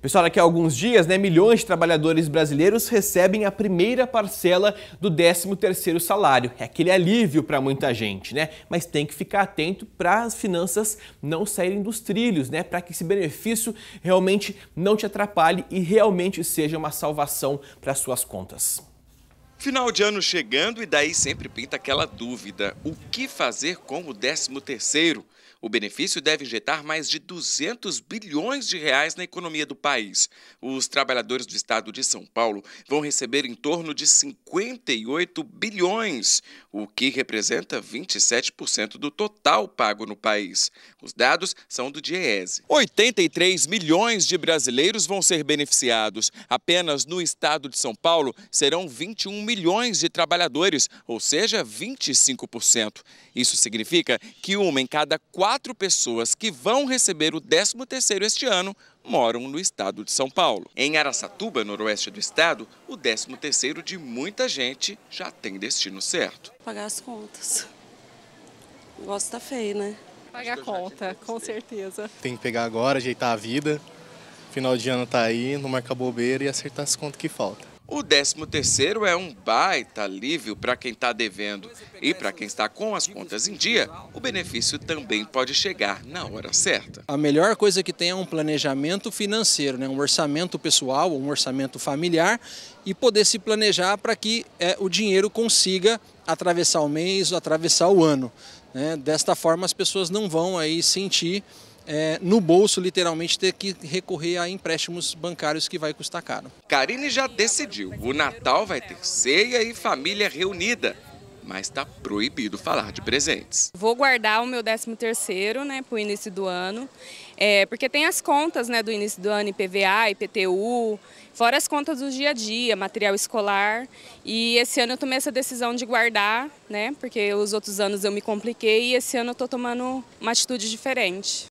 Pessoal, daqui a alguns dias, né, milhões de trabalhadores brasileiros recebem a primeira parcela do 13º salário. É aquele alívio para muita gente, né? Mas tem que ficar atento para as finanças não saírem dos trilhos, né? Para que esse benefício realmente não te atrapalhe e realmente seja uma salvação para suas contas. Final de ano chegando e daí sempre pinta aquela dúvida: o que fazer com o 13 terceiro? O benefício deve injetar mais de 200 bilhões de reais na economia do país. Os trabalhadores do estado de São Paulo vão receber em torno de 58 bilhões, o que representa 27% do total pago no país. Os dados são do DIEESE. 83 milhões de brasileiros vão ser beneficiados. Apenas no estado de São Paulo serão 21 milhões de trabalhadores, ou seja, 25%. Isso significa que uma em cada quatro quatro pessoas que vão receber o 13º este ano moram no estado de São Paulo. Em Araçatuba, noroeste do estado, o 13º de muita gente já tem destino certo. Pagar as contas. O negócio tá feio, né? Pagar a conta, com certeza. Tem que pegar agora, ajeitar a vida. Final de ano tá aí, não marcar bobeira e acertar as contas que falta. O 13 terceiro é um baita alívio para quem está devendo e para quem está com as contas em dia, o benefício também pode chegar na hora certa. A melhor coisa que tem é um planejamento financeiro, né? um orçamento pessoal, um orçamento familiar e poder se planejar para que é, o dinheiro consiga atravessar o mês, atravessar o ano. Né? Desta forma as pessoas não vão aí sentir é, no bolso, literalmente, ter que recorrer a empréstimos bancários que vai custar caro. Karine já decidiu. O Natal vai ter ceia e família reunida. Mas está proibido falar de presentes. Vou guardar o meu 13 terceiro, né, para o início do ano. É, porque tem as contas né, do início do ano, IPVA, IPTU, fora as contas do dia a dia, material escolar. E esse ano eu tomei essa decisão de guardar, né, porque os outros anos eu me compliquei e esse ano eu estou tomando uma atitude diferente.